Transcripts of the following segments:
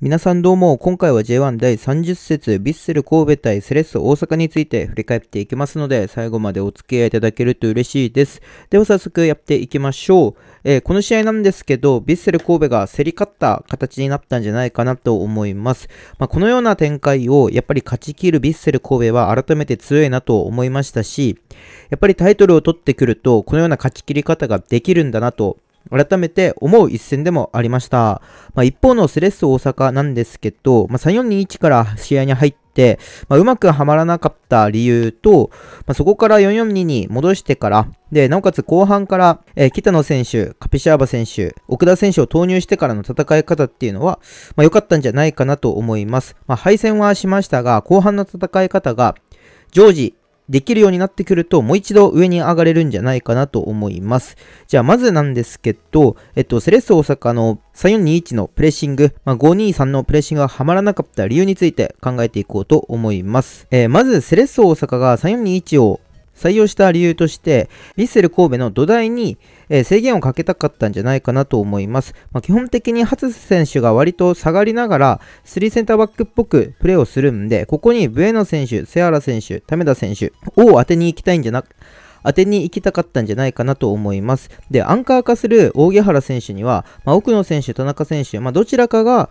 皆さんどうも、今回は J1 第30節、ヴィッセル神戸対セレッソ大阪について振り返っていきますので、最後までお付き合いいただけると嬉しいです。では早速やっていきましょう。えー、この試合なんですけど、ヴィッセル神戸が競り勝った形になったんじゃないかなと思います。まあ、このような展開をやっぱり勝ちきるヴィッセル神戸は改めて強いなと思いましたし、やっぱりタイトルを取ってくると、このような勝ち切り方ができるんだなと改めて思う一戦でもありました。まあ、一方のセレッソ大阪なんですけど、まあ、3421から試合に入って、まあ、うまくはまらなかった理由と、まあ、そこから442に戻してから、で、なおかつ後半から、えー、北野選手、カピシャーバ選手、奥田選手を投入してからの戦い方っていうのは、まあ、良かったんじゃないかなと思います。まあ、敗戦はしましたが、後半の戦い方が、常時できるようになってくると、もう一度上に上がれるんじゃないかなと思います。じゃあ、まずなんですけど、えっと、セレッソ大阪の3421のプレッシング、まあ、523のプレッシングがはまらなかった理由について考えていこうと思います。えー、まず、セレッソ大阪が3421を採用した理由として、ヴィッセル神戸の土台に、え制限をかけたかったんじゃないかなと思います。まあ、基本的に初選手が割と下がりながら、3センターバックっぽくプレーをするんで、ここにブエノ選手、セアラ選手、メダ選手を当てに行きたいんじゃなく、当てに行きたかったんじゃないかなと思います。で、アンカー化する大木原選手には、まあ、奥野選手、田中選手、まあ、どちらかが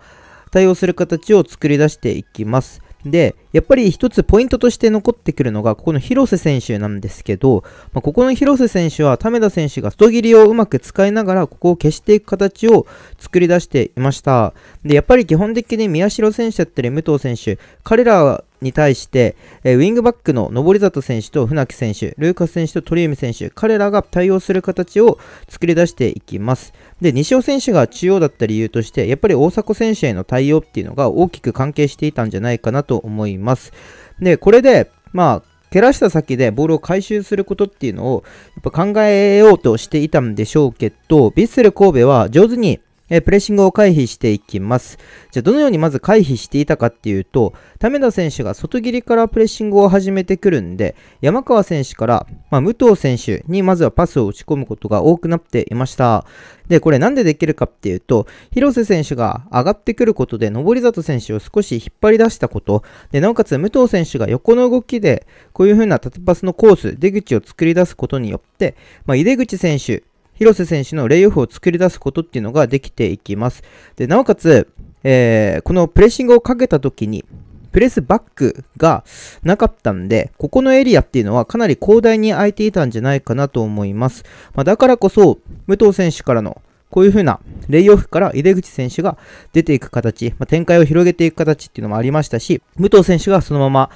対応する形を作り出していきます。で、やっぱり一つポイントとして残ってくるのが、ここの広瀬選手なんですけど、まあ、ここの広瀬選手は、為田選手が外切りをうまく使いながら、ここを消していく形を作り出していました。で、やっぱり基本的に宮代選手だったり、武藤選手、彼らに対して、えウィングバックの登里選手と船木選手、ルーカス選手と鳥海選手、彼らが対応する形を作り出していきます。で、西尾選手が中央だった理由として、やっぱり大迫選手への対応っていうのが大きく関係していたんじゃないかなと思います。で、これで、まあ、照らした先でボールを回収することっていうのをやっぱ考えようとしていたんでしょうけど、ヴィッセル神戸は上手にえプレッシングを回避していきます。じゃあ、どのようにまず回避していたかっていうと、為田選手が外切りからプレッシングを始めてくるんで、山川選手から、まあ、武藤選手にまずはパスを打ち込むことが多くなっていました。で、これなんでできるかっていうと、広瀬選手が上がってくることで、上里選手を少し引っ張り出したこと、で、なおかつ武藤選手が横の動きで、こういう風な縦パスのコース、出口を作り出すことによって、まあ、井出口選手広瀬選手のレイオフを作り出すことっていうのができていきます。で、なおかつ、えー、このプレッシングをかけた時に、プレスバックがなかったんで、ここのエリアっていうのはかなり広大に空いていたんじゃないかなと思います。まあ、だからこそ、武藤選手からのこういう風なレイオフから井出口選手が出ていく形、まあ、展開を広げていく形っていうのもありましたし、武藤選手がそのまま、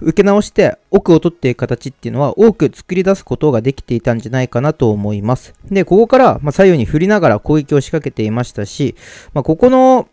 受け直して奥を取っていく形っていうのは多く作り出すことができていたんじゃないかなと思います。で、ここから、ま左右に振りながら攻撃を仕掛けていましたし、まあ、ここの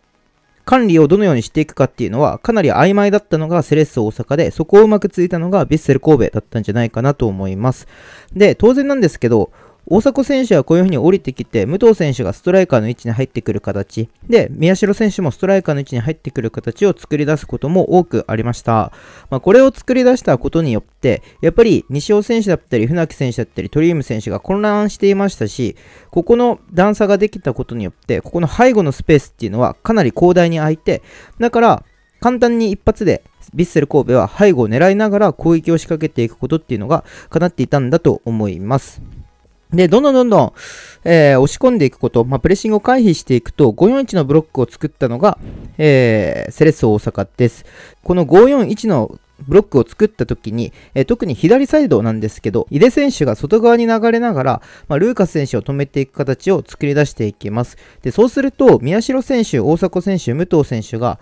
管理をどのようにしていくかっていうのはかなり曖昧だったのがセレッソ大阪で、そこをうまくついたのがヴィッセル神戸だったんじゃないかなと思います。で、当然なんですけど、大迫選手はこういう風に降りてきて、武藤選手がストライカーの位置に入ってくる形で、宮代選手もストライカーの位置に入ってくる形を作り出すことも多くありました。まあ、これを作り出したことによって、やっぱり西尾選手だったり、船木選手だったり、鳥海選手が混乱していましたし、ここの段差ができたことによって、ここの背後のスペースっていうのはかなり広大に空いて、だから、簡単に一発でヴィッセル神戸は背後を狙いながら攻撃を仕掛けていくことっていうのが叶っていたんだと思います。で、どんどんどんどん、えー、押し込んでいくこと、まあ、プレッシングを回避していくと、541のブロックを作ったのが、えー、セレッソ大阪です。この541のブロックを作った時に、えー、特に左サイドなんですけど、井出選手が外側に流れながら、まあ、ルーカス選手を止めていく形を作り出していきます。で、そうすると、宮代選手、大迫選手、武藤選手が、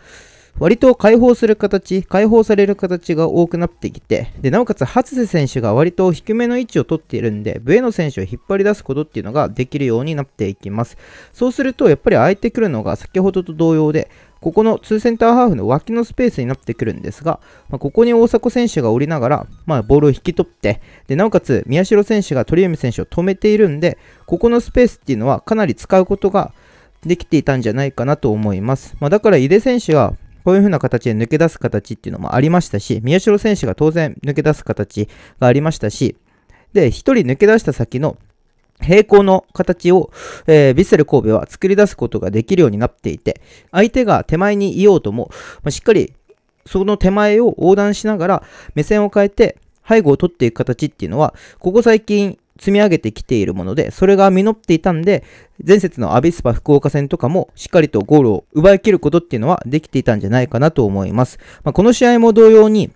割と解放する形、解放される形が多くなってきて、で、なおかつ、初瀬選手が割と低めの位置を取っているんで、ブエノ選手を引っ張り出すことっていうのができるようになっていきます。そうすると、やっぱり空いてくるのが先ほどと同様で、ここの2センターハーフの脇のスペースになってくるんですが、まあ、ここに大迫選手が降りながら、まあ、ボールを引き取って、で、なおかつ、宮代選手が鳥海選手を止めているんで、ここのスペースっていうのはかなり使うことができていたんじゃないかなと思います。まあ、だから井出選手はこういう風な形で抜け出す形っていうのもありましたし、宮代選手が当然抜け出す形がありましたし、で、1人抜け出した先の平行の形を、えー、ヴィッセル神戸は作り出すことができるようになっていて、相手が手前にいようとも、まあ、しっかりその手前を横断しながら目線を変えて背後を取っていく形っていうのは、ここ最近積み上げてきているもので、それが実っていたんで、前節のアビスパ福岡戦とかもしっかりとゴールを奪い切ることっていうのはできていたんじゃないかなと思います。まあ、この試合も同様に、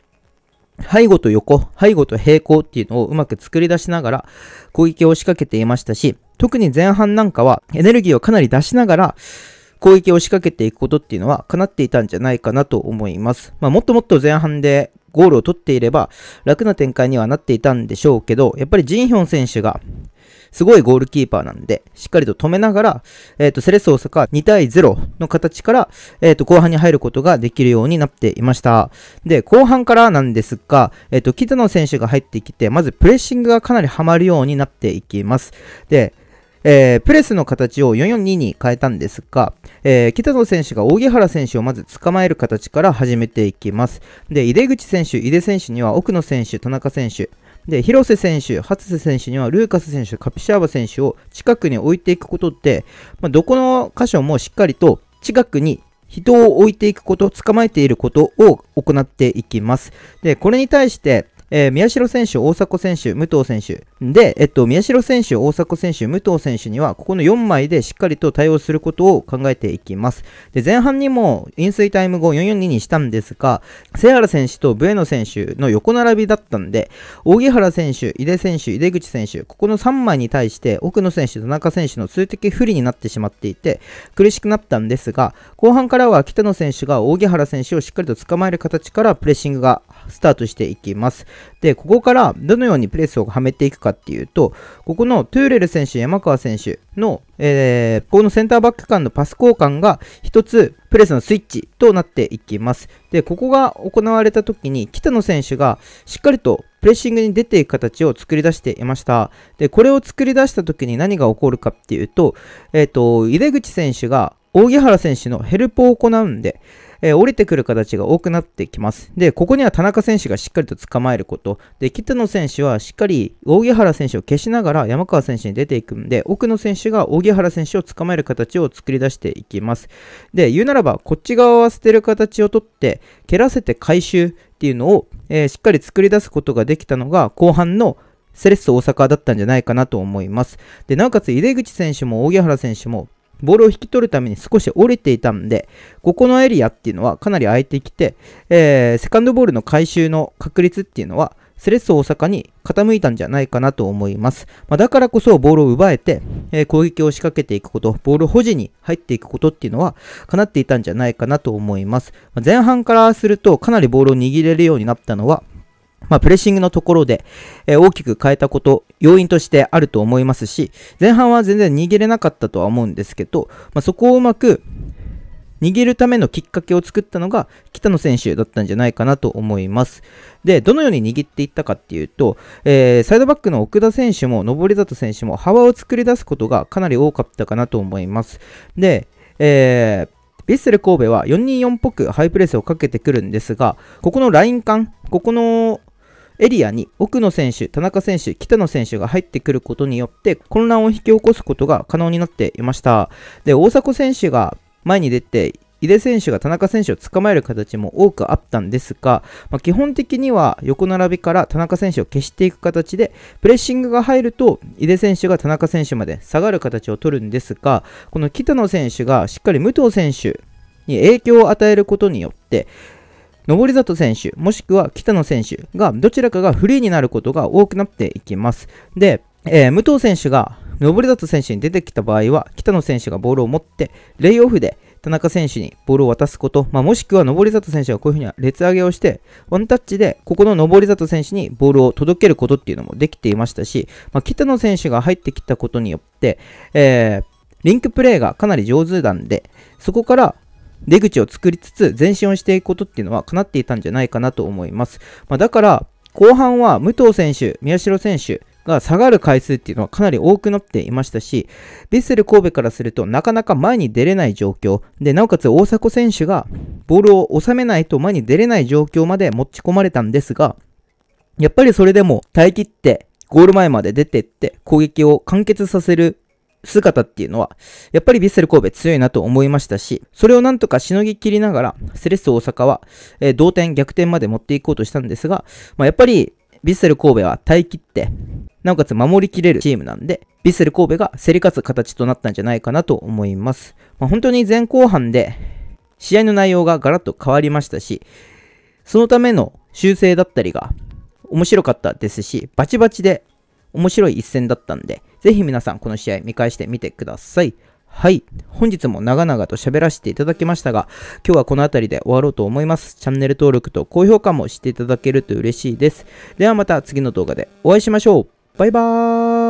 背後と横、背後と平行っていうのをうまく作り出しながら攻撃を仕掛けていましたし、特に前半なんかはエネルギーをかなり出しながら攻撃を仕掛けていくことっていうのは叶っていたんじゃないかなと思います。まあ、もっともっと前半でゴールを取っていれば楽な展開にはなっていたんでしょうけど、やっぱりジンヒョン選手がすごいゴールキーパーなんで、しっかりと止めながら、えっ、ー、と、セレッソ大阪2対0の形から、えっ、ー、と、後半に入ることができるようになっていました。で、後半からなんですが、えっ、ー、と、北野選手が入ってきて、まずプレッシングがかなりハマるようになっていきます。で、えー、プレスの形を442に変えたんですが、えー、北野選手が大木原選手をまず捕まえる形から始めていきます。で、井出口選手、井出選手には奥野選手、田中選手、で、広瀬選手、初瀬選手にはルーカス選手、カピシャーバ選手を近くに置いていくことって、まあ、どこの箇所もしっかりと近くに人を置いていくこと、捕まえていることを行っていきます。で、これに対して、えー、宮代選手、大迫選手、武藤選手。で、えっと、宮代選手、大迫選手、武藤選手には、ここの4枚でしっかりと対応することを考えていきます。で、前半にも、飲水タイム後442にしたんですが、瀬原選手とブエノ選手の横並びだったんで、扇原選手、井出選手、井出口選手、ここの3枚に対して、奥野選手、田中選手の数的不利になってしまっていて、苦しくなったんですが、後半からは北野選手が扇原選手をしっかりと捕まえる形からプレッシングがスタートしていきます。で、ここからどのようにプレスをはめていくかっていうと、ここのトゥーレル選手、山川選手の、えー、このセンターバック間のパス交換が1つプレスのスイッチとなっていきます。で、ここが行われた時に北野選手がしっかりとプレッシングに出ていく形を作り出していました。で、これを作り出した時に何が起こるかっていうと、えっ、ー、と、井出口選手が扇原選手のヘルプを行うんで、えー、降りてくる形が多くなってきます。で、ここには田中選手がしっかりと捕まえること。で、北野選手はしっかり木原選手を消しながら山川選手に出ていくんで、奥野選手が木原選手を捕まえる形を作り出していきます。で、言うならば、こっち側は捨てる形をとって、蹴らせて回収っていうのを、えー、しっかり作り出すことができたのが、後半のセレッソ大阪だったんじゃないかなと思います。で、なおかつ、井出口選手も、荻原選手も、ボールを引き取るために少し折れていたんで、ここのエリアっていうのはかなり空いてきて、えー、セカンドボールの回収の確率っていうのは、スレッソ大阪に傾いたんじゃないかなと思います。まあ、だからこそボールを奪えて、えー、攻撃を仕掛けていくこと、ボール保持に入っていくことっていうのは、叶っていたんじゃないかなと思います。まあ、前半からすると、かなりボールを握れるようになったのは、まあ、プレッシングのところで、えー、大きく変えたこと、要因としてあると思いますし、前半は全然逃げれなかったとは思うんですけど、まあ、そこをうまく逃げるためのきっかけを作ったのが北野選手だったんじゃないかなと思います。で、どのように握っていったかっていうと、えー、サイドバックの奥田選手も上里選手も幅を作り出すことがかなり多かったかなと思います。で、えーヴィッセル神戸は4-2-4っぽくハイプレスをかけてくるんですが、ここのライン間、ここのエリアに奥野選手、田中選手、北野選手が入ってくることによって混乱を引き起こすことが可能になっていました。で、大迫選手が前に出て、井出選手が田中選手を捕まえる形も多くあったんですが、まあ、基本的には横並びから田中選手を消していく形で、プレッシングが入ると井出選手が田中選手まで下がる形を取るんですが、この北野選手がしっかり武藤選手に影響を与えることによって、上里選手、もしくは北野選手が、どちらかがフリーになることが多くなっていきます。で、えー、武藤選手が、上里選手に出てきた場合は、北野選手がボールを持って、レイオフで田中選手にボールを渡すこと、まあ、もしくは上里選手がこういうふうに列上げをして、ワンタッチでここの上里選手にボールを届けることっていうのもできていましたし、まあ、北野選手が入ってきたことによって、えー、リンクプレーがかなり上手なんで、そこから出口を作りつつ前進をしていくことっていうのは叶っていたんじゃないかなと思います。まあ、だから、後半は武藤選手、宮代選手、が下がる回数っていうのはかなり多くなっていましたし、ヴィッセル神戸からするとなかなか前に出れない状況、で、なおかつ大迫選手がボールを収めないと前に出れない状況まで持ち込まれたんですが、やっぱりそれでも耐え切ってゴール前まで出てって攻撃を完結させる姿っていうのは、やっぱりヴィッセル神戸強いなと思いましたし、それをなんとかしのぎきりながら、セレッソ大阪は、えー、同点、逆転まで持っていこうとしたんですが、まあ、やっぱりヴィッセル神戸は耐え切って、なおかつ守りきれるチームなんで、ヴィッセル神戸が競り勝つ形となったんじゃないかなと思います。まあ、本当に前後半で、試合の内容がガラッと変わりましたし、そのための修正だったりが面白かったですし、バチバチで面白い一戦だったんで、ぜひ皆さんこの試合見返してみてください。はい。本日も長々と喋らせていただきましたが、今日はこの辺りで終わろうと思います。チャンネル登録と高評価もしていただけると嬉しいです。ではまた次の動画でお会いしましょう。バイバーイ